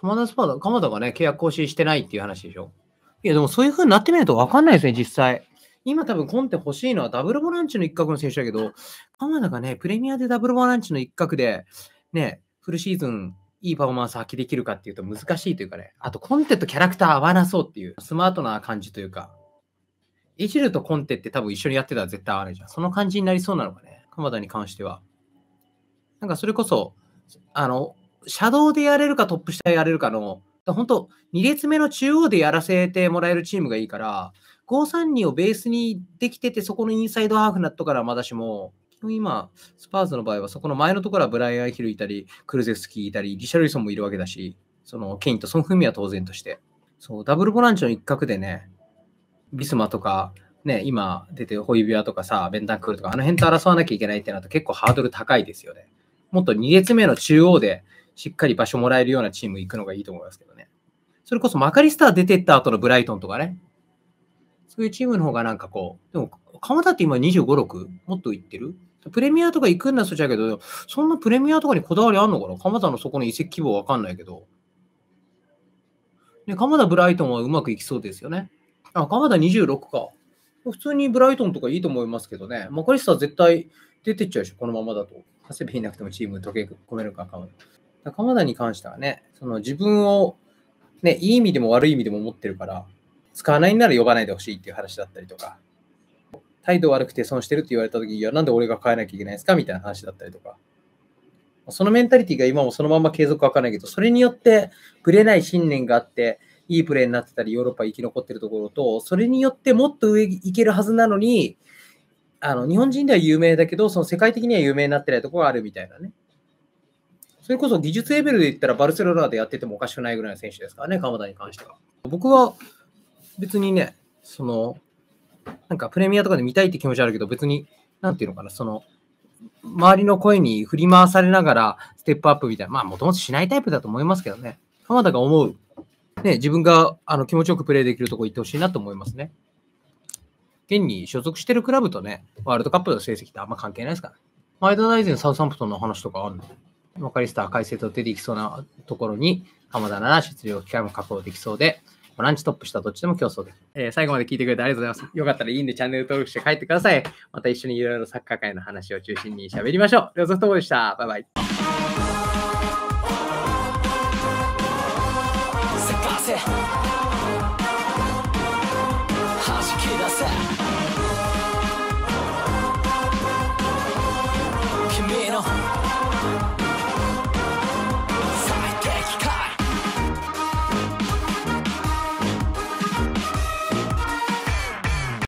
鎌田スパーダ、鎌田がね、契約更新してないっていう話でしょ。いや、でもそういう風になってみると分かんないですね、実際。今多分コンテ欲しいのはダブルボランチの一角の選手だけど、鎌田がね、プレミアでダブルボランチの一角で、ね、フルシーズンいいパフォーマンス発揮できるかっていうと難しいというかね、あとコンテとキャラクター合わなそうっていう、スマートな感じというか、イジルとコンテって多分一緒にやってたら絶対合わないじゃん。その感じになりそうなのかね、鎌田に関しては。なんかそれこそ、あの、シャドウでやれるかトップ下でやれるかの、本当2列目の中央でやらせてもらえるチームがいいから、532をベースにできてて、そこのインサイドハーフになったからまだしも、今、スパーズの場合は、そこの前のところはブライアン・ヒルいたり、クルゼスキーいたり、リシャルリソンもいるわけだし、そのケインとソン・フミは当然として。そう、ダブルボランチの一角でね、ビスマとか、ね、今出てるホイビアとかさ、ベンタンクールとか、あの辺と争わなきゃいけないってなると結構ハードル高いですよね。もっと2列目の中央でしっかり場所もらえるようなチーム行くのがいいと思いますけどね。それこそマカリスター出てった後のブライトンとかね。そういうチームの方がなんかこう、でも、鎌田って今25、6? もっと行ってるプレミアとか行くんだそっちゃけど、そんなプレミアとかにこだわりあんのかな鎌田のそこの移籍規模わかんないけど。ね、鎌田ブライトンはうまくいきそうですよね。あ、鎌田26か。普通にブライトンとかいいと思いますけどね。マカリスター絶対出てっちゃうでしょ、このままだと。長谷部いなくてもチーム溶け込めるか、鎌田。仲間だに関してはね、その自分を、ね、いい意味でも悪い意味でも持ってるから、使わないなら呼ばないでほしいっていう話だったりとか、態度悪くて損してるって言われた時いや、なんで俺が変えなきゃいけないんですかみたいな話だったりとか。そのメンタリティが今もそのまま継続わからないけど、それによってぶれない信念があって、いいプレーになってたり、ヨーロッパ生き残ってるところと、それによってもっと上行けるはずなのに、あの日本人では有名だけど、その世界的には有名になってないところがあるみたいなね。それこそ技術レベルで言ったらバルセロナでやっててもおかしくないぐらいの選手ですからね、鎌田に関しては。僕は別にね、その、なんかプレミアとかで見たいって気持ちあるけど、別に、なんていうのかな、その、周りの声に振り回されながらステップアップみたいな、まあもともとしないタイプだと思いますけどね、鎌田が思う、ね、自分があの気持ちよくプレーできるとこ行ってほしいなと思いますね。現に所属してるクラブとね、ワールドカップの成績ってあんま関係ないですから。前田大然サウサンプトンの話とかあるのボカリスト赤い生出てきそうなところに、浜田なら出場機会も確保できそうで、ランチトップしたどっちでも競争でえー、最後まで聞いてくれてありがとうございます。よかったらいいんでチャンネル登録して帰ってください。また一緒にいろいろサッカー界の話を中心に喋りましょう。トボールでした。バイバイ。